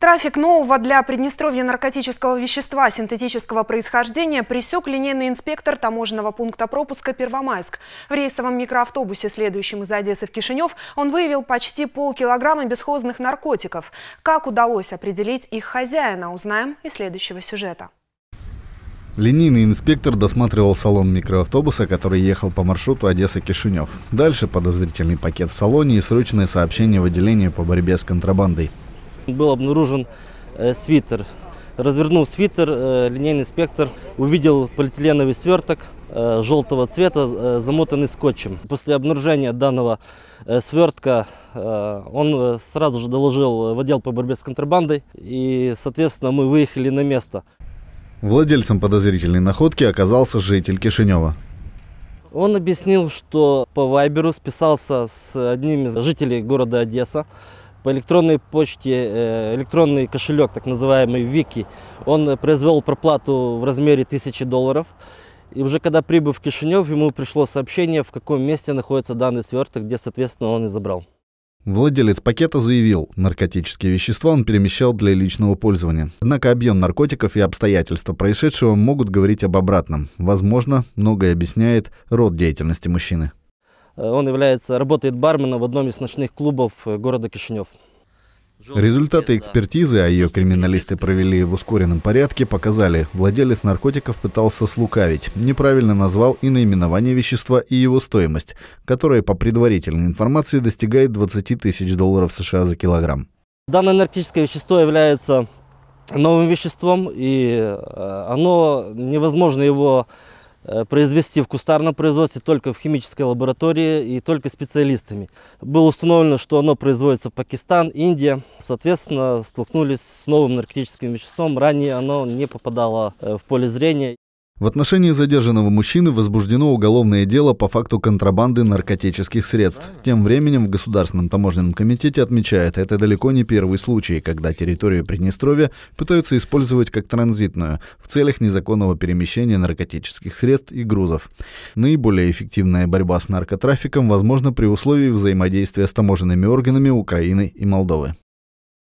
Трафик нового для Приднестровья наркотического вещества синтетического происхождения пресек линейный инспектор таможенного пункта пропуска «Первомайск». В рейсовом микроавтобусе, следующем из Одессы в Кишинев, он выявил почти полкилограмма бесхозных наркотиков. Как удалось определить их хозяина, узнаем из следующего сюжета. Линейный инспектор досматривал салон микроавтобуса, который ехал по маршруту Одесса-Кишинев. Дальше подозрительный пакет в салоне и срочное сообщение в отделение по борьбе с контрабандой был обнаружен э, свитер. Развернул свитер, э, линейный спектр увидел полиэтиленовый сверток э, желтого цвета, э, замотанный скотчем. После обнаружения данного э, свертка э, он э, сразу же доложил в отдел по борьбе с контрабандой и, соответственно, мы выехали на место. Владельцем подозрительной находки оказался житель Кишинева. Он объяснил, что по Вайберу списался с одним из жителей города Одесса, по электронной почте, э, электронный кошелек, так называемый Вики, он э, произвел проплату в размере 1000 долларов. И уже когда прибыл в Кишинев, ему пришло сообщение, в каком месте находится данный сверток, где, соответственно, он и забрал. Владелец пакета заявил, наркотические вещества он перемещал для личного пользования. Однако объем наркотиков и обстоятельства происшедшего могут говорить об обратном. Возможно, многое объясняет род деятельности мужчины. Э, он является, работает барменом в одном из ночных клубов э, города Кишинев. Результаты экспертизы, а ее криминалисты провели в ускоренном порядке, показали, владелец наркотиков пытался слукавить, неправильно назвал и наименование вещества, и его стоимость, которая, по предварительной информации, достигает 20 тысяч долларов США за килограмм. Данное наркотическое вещество является новым веществом, и э, оно невозможно его Э, произвести в кустарном производстве только в химической лаборатории и только специалистами. Было установлено, что оно производится в Пакистан, Индия. Соответственно, столкнулись с новым наркотическим веществом. Ранее оно не попадало э, в поле зрения. В отношении задержанного мужчины возбуждено уголовное дело по факту контрабанды наркотических средств. Тем временем в Государственном таможенном комитете отмечают, это далеко не первый случай, когда территорию Приднестровья пытаются использовать как транзитную в целях незаконного перемещения наркотических средств и грузов. Наиболее эффективная борьба с наркотрафиком возможна при условии взаимодействия с таможенными органами Украины и Молдовы.